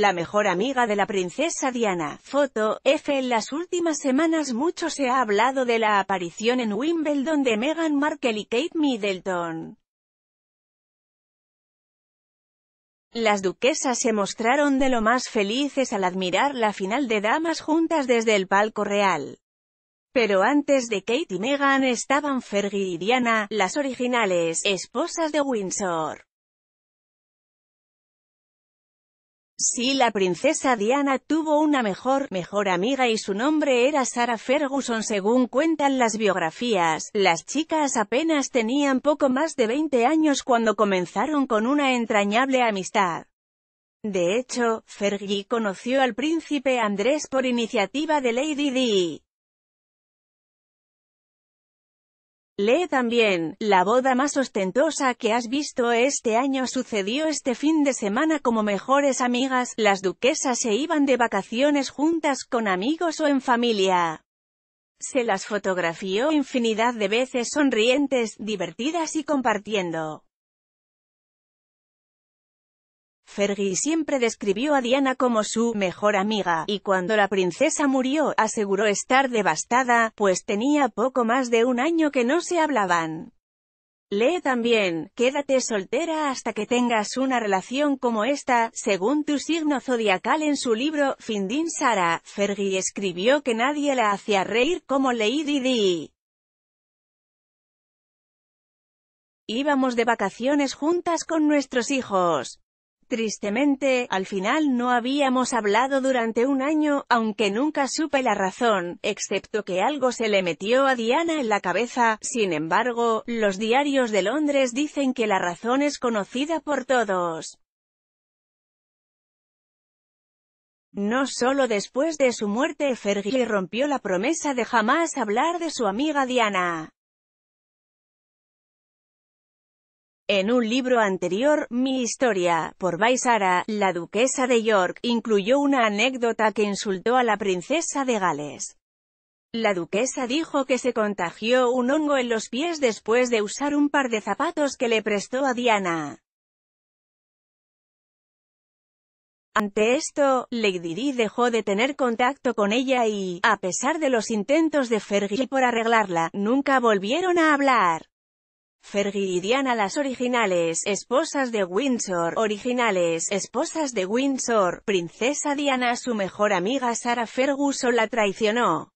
la mejor amiga de la princesa Diana. Foto, F. En las últimas semanas mucho se ha hablado de la aparición en Wimbledon de Meghan Markle y Kate Middleton. Las duquesas se mostraron de lo más felices al admirar la final de damas juntas desde el palco real. Pero antes de Kate y Meghan estaban Fergie y Diana, las originales esposas de Windsor. Si la princesa Diana tuvo una mejor, mejor amiga y su nombre era Sarah Ferguson según cuentan las biografías. Las chicas apenas tenían poco más de 20 años cuando comenzaron con una entrañable amistad. De hecho, Fergie conoció al príncipe Andrés por iniciativa de Lady Di. Lee también, la boda más ostentosa que has visto este año sucedió este fin de semana como mejores amigas, las duquesas se iban de vacaciones juntas con amigos o en familia. Se las fotografió infinidad de veces sonrientes, divertidas y compartiendo. Fergie siempre describió a Diana como su mejor amiga, y cuando la princesa murió, aseguró estar devastada, pues tenía poco más de un año que no se hablaban. Lee también, quédate soltera hasta que tengas una relación como esta, según tu signo zodiacal en su libro, Findin Sara, Fergie escribió que nadie la hacía reír como Lady Di. Íbamos de vacaciones juntas con nuestros hijos. Tristemente, al final no habíamos hablado durante un año, aunque nunca supe la razón, excepto que algo se le metió a Diana en la cabeza, sin embargo, los diarios de Londres dicen que la razón es conocida por todos. No solo después de su muerte Fergie rompió la promesa de jamás hablar de su amiga Diana. En un libro anterior, Mi historia, por Baisara, la duquesa de York, incluyó una anécdota que insultó a la princesa de Gales. La duquesa dijo que se contagió un hongo en los pies después de usar un par de zapatos que le prestó a Diana. Ante esto, Lady Di dejó de tener contacto con ella y, a pesar de los intentos de Fergie por arreglarla, nunca volvieron a hablar. Fergie y Diana las originales, esposas de Windsor, originales, esposas de Windsor, princesa Diana su mejor amiga Sarah Ferguson la traicionó.